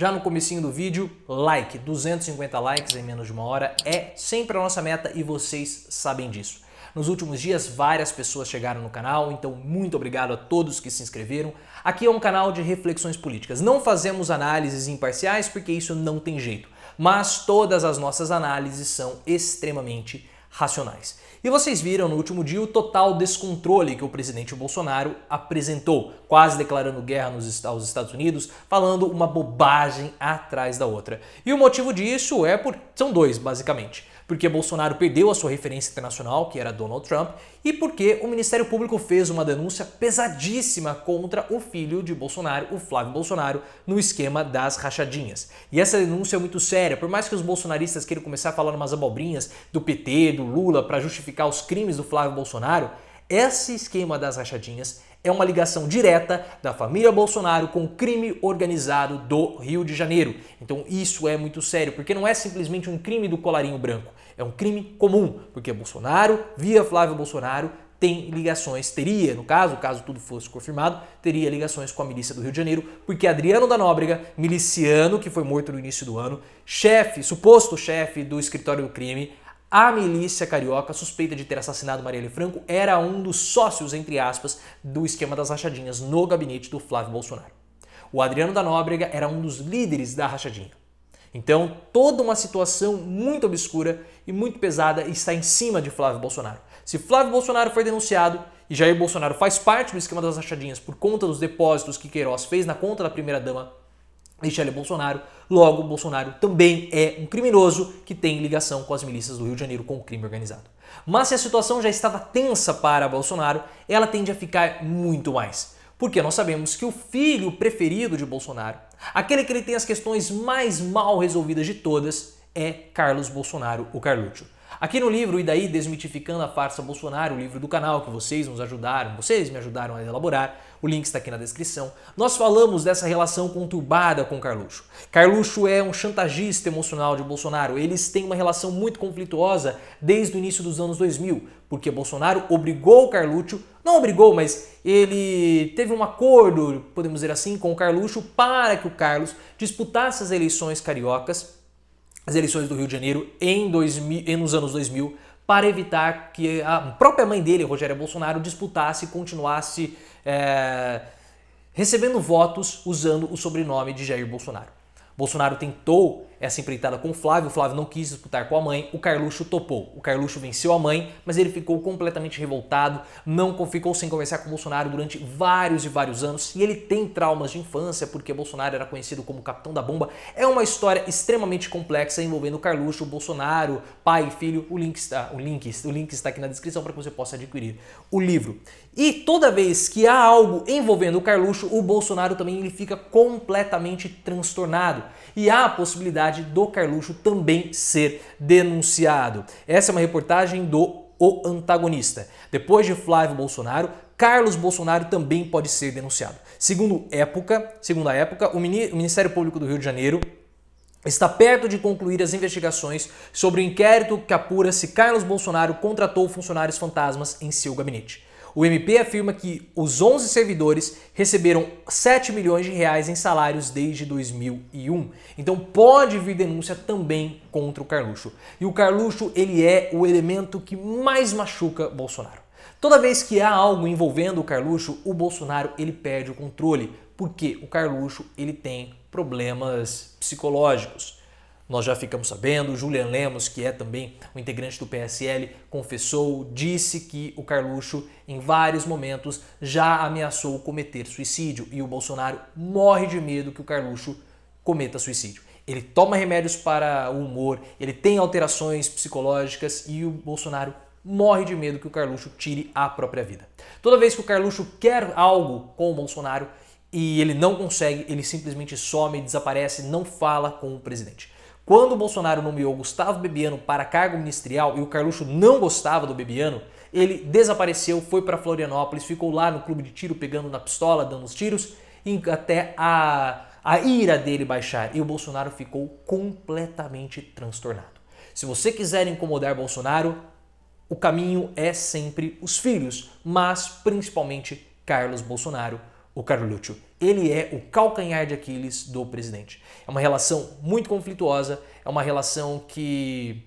Já no comecinho do vídeo, like, 250 likes em menos de uma hora é sempre a nossa meta e vocês sabem disso. Nos últimos dias, várias pessoas chegaram no canal, então muito obrigado a todos que se inscreveram. Aqui é um canal de reflexões políticas. Não fazemos análises imparciais porque isso não tem jeito, mas todas as nossas análises são extremamente racionais. E vocês viram no último dia o total descontrole que o presidente Bolsonaro apresentou, quase declarando guerra nos, aos Estados Unidos, falando uma bobagem atrás da outra. E o motivo disso é por são dois, basicamente. Porque Bolsonaro perdeu a sua referência internacional, que era Donald Trump, e porque o Ministério Público fez uma denúncia pesadíssima contra o filho de Bolsonaro, o Flávio Bolsonaro, no esquema das rachadinhas. E essa denúncia é muito séria, por mais que os bolsonaristas queiram começar a falar umas abobrinhas do PT, do Lula para justificar os crimes do Flávio Bolsonaro, esse esquema das rachadinhas é uma ligação direta da família Bolsonaro com o crime organizado do Rio de Janeiro. Então isso é muito sério, porque não é simplesmente um crime do colarinho branco, é um crime comum, porque Bolsonaro, via Flávio Bolsonaro, tem ligações, teria, no caso, caso tudo fosse confirmado, teria ligações com a milícia do Rio de Janeiro, porque Adriano da Nóbrega, miliciano que foi morto no início do ano, chefe, suposto chefe do escritório do crime, a milícia carioca, suspeita de ter assassinado Marielle Franco, era um dos sócios, entre aspas, do esquema das rachadinhas no gabinete do Flávio Bolsonaro. O Adriano da Nóbrega era um dos líderes da rachadinha. Então, toda uma situação muito obscura e muito pesada está em cima de Flávio Bolsonaro. Se Flávio Bolsonaro foi denunciado e Jair Bolsonaro faz parte do esquema das rachadinhas por conta dos depósitos que Queiroz fez na conta da primeira-dama Michele Bolsonaro. Logo, Bolsonaro também é um criminoso que tem ligação com as milícias do Rio de Janeiro, com o crime organizado. Mas se a situação já estava tensa para Bolsonaro, ela tende a ficar muito mais. Porque nós sabemos que o filho preferido de Bolsonaro, aquele que ele tem as questões mais mal resolvidas de todas, é Carlos Bolsonaro, o Carluccio. Aqui no livro E daí desmitificando a farsa Bolsonaro, o livro do canal que vocês nos ajudaram, vocês me ajudaram a elaborar, o link está aqui na descrição. Nós falamos dessa relação conturbada com Carluxo. Carluxo é um chantagista emocional de Bolsonaro. Eles têm uma relação muito conflituosa desde o início dos anos 2000, porque Bolsonaro obrigou Carluxo, não obrigou, mas ele teve um acordo, podemos dizer assim, com o Carluxo para que o Carlos disputasse as eleições cariocas as eleições do Rio de Janeiro em 2000, nos anos 2000 para evitar que a própria mãe dele, Rogério Bolsonaro, disputasse e continuasse é, recebendo votos usando o sobrenome de Jair Bolsonaro. Bolsonaro tentou essa empreitada com o Flávio. O Flávio não quis disputar com a mãe, o Carluxo topou. O Carluxo venceu a mãe, mas ele ficou completamente revoltado, não ficou sem conversar com o Bolsonaro durante vários e vários anos. E ele tem traumas de infância, porque Bolsonaro era conhecido como Capitão da Bomba. É uma história extremamente complexa envolvendo o Carluxo, o Bolsonaro, pai e filho. O link está, o link, o link está aqui na descrição para que você possa adquirir o livro. E toda vez que há algo envolvendo o Carluxo, o Bolsonaro também ele fica completamente transtornado. E há a possibilidade do Carluxo também ser denunciado. Essa é uma reportagem do O Antagonista. Depois de Flávio Bolsonaro, Carlos Bolsonaro também pode ser denunciado. Segundo época, segundo a época, o Ministério Público do Rio de Janeiro está perto de concluir as investigações sobre o inquérito que apura se Carlos Bolsonaro contratou funcionários fantasmas em seu gabinete. O MP afirma que os 11 servidores receberam 7 milhões de reais em salários desde 2001. Então pode vir denúncia também contra o Carluxo. E o Carluxo, ele é o elemento que mais machuca Bolsonaro. Toda vez que há algo envolvendo o Carluxo, o Bolsonaro ele perde o controle, porque o Carluxo ele tem problemas psicológicos. Nós já ficamos sabendo, Julian Lemos, que é também um integrante do PSL, confessou, disse que o Carluxo em vários momentos já ameaçou cometer suicídio e o Bolsonaro morre de medo que o Carluxo cometa suicídio. Ele toma remédios para o humor, ele tem alterações psicológicas e o Bolsonaro morre de medo que o Carluxo tire a própria vida. Toda vez que o Carluxo quer algo com o Bolsonaro e ele não consegue, ele simplesmente some, desaparece, não fala com o presidente. Quando o Bolsonaro nomeou Gustavo Bebiano para cargo ministerial e o Carluxo não gostava do Bebiano, ele desapareceu, foi para Florianópolis, ficou lá no clube de tiro pegando na pistola, dando os tiros, até a, a ira dele baixar. E o Bolsonaro ficou completamente transtornado. Se você quiser incomodar Bolsonaro, o caminho é sempre os filhos, mas principalmente Carlos Bolsonaro o Carluccio. Ele é o calcanhar de Aquiles do presidente. É uma relação muito conflituosa, é uma relação que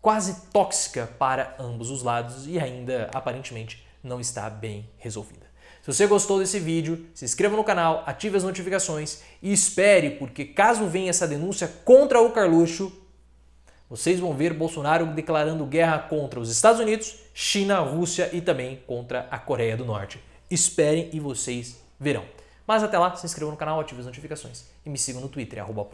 quase tóxica para ambos os lados e ainda aparentemente não está bem resolvida. Se você gostou desse vídeo, se inscreva no canal, ative as notificações e espere, porque caso venha essa denúncia contra o Carluxo, vocês vão ver Bolsonaro declarando guerra contra os Estados Unidos, China, Rússia e também contra a Coreia do Norte. Esperem e vocês verão. Mas até lá, se inscreva no canal, ative as notificações e me siga no Twitter, arroba